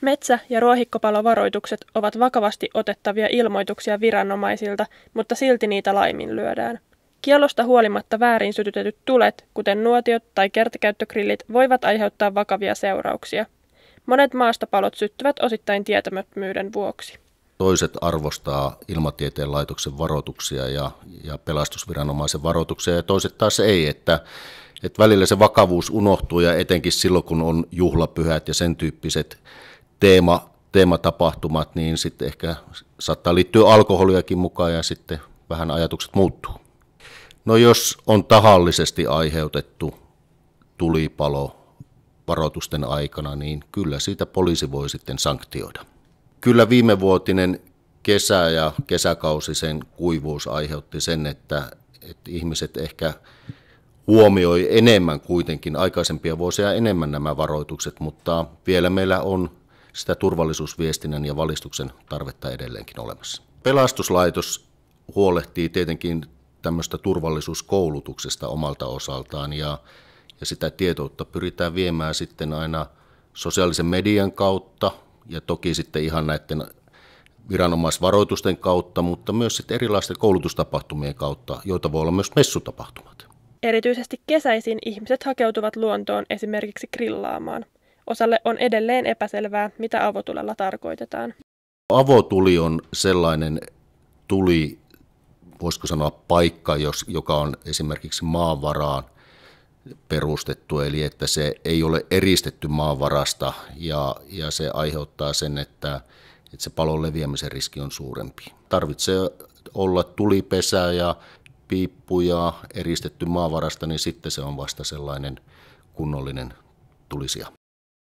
Metsä- ja ruohikkopalovaroitukset ovat vakavasti otettavia ilmoituksia viranomaisilta, mutta silti niitä laiminlyödään. Kielosta huolimatta väärin sytytetyt tulet, kuten nuotiot tai kertakäyttögrillit, voivat aiheuttaa vakavia seurauksia. Monet maastopalot syttyvät osittain tietämättömyyden vuoksi. Toiset arvostaa ilmatieteen laitoksen varoituksia ja, ja pelastusviranomaisen varoituksia ja toiset taas ei, että, että välillä se vakavuus unohtuu ja etenkin silloin kun on juhlapyhät ja sen tyyppiset teema, teematapahtumat, niin sitten ehkä saattaa liittyä alkoholiakin mukaan ja sitten vähän ajatukset muuttuu. No jos on tahallisesti aiheutettu tulipalo varoitusten aikana, niin kyllä siitä poliisi voi sitten sanktioida. Kyllä viimevuotinen kesä ja kesäkausi sen kuivuus aiheutti sen, että, että ihmiset ehkä huomioi enemmän kuitenkin, aikaisempia vuosia enemmän nämä varoitukset, mutta vielä meillä on sitä turvallisuusviestinnän ja valistuksen tarvetta edelleenkin olemassa. Pelastuslaitos huolehtii tietenkin tämmöistä turvallisuuskoulutuksesta omalta osaltaan ja, ja sitä tietoutta pyritään viemään sitten aina sosiaalisen median kautta ja toki sitten ihan näiden viranomaisvaroitusten kautta, mutta myös sitten erilaisten koulutustapahtumien kautta, joita voi olla myös messutapahtumat. Erityisesti kesäisin ihmiset hakeutuvat luontoon esimerkiksi grillaamaan – Osalle on edelleen epäselvää, mitä avotulella tarkoitetaan. Avotuli on sellainen tuli, voisiko sanoa paikka, jos, joka on esimerkiksi maanvaraan perustettu, eli että se ei ole eristetty maanvarasta ja, ja se aiheuttaa sen, että, että se palon leviämisen riski on suurempi. Tarvitsee olla tulipesä ja piippuja eristetty maavarasta, niin sitten se on vasta sellainen kunnollinen tulisia.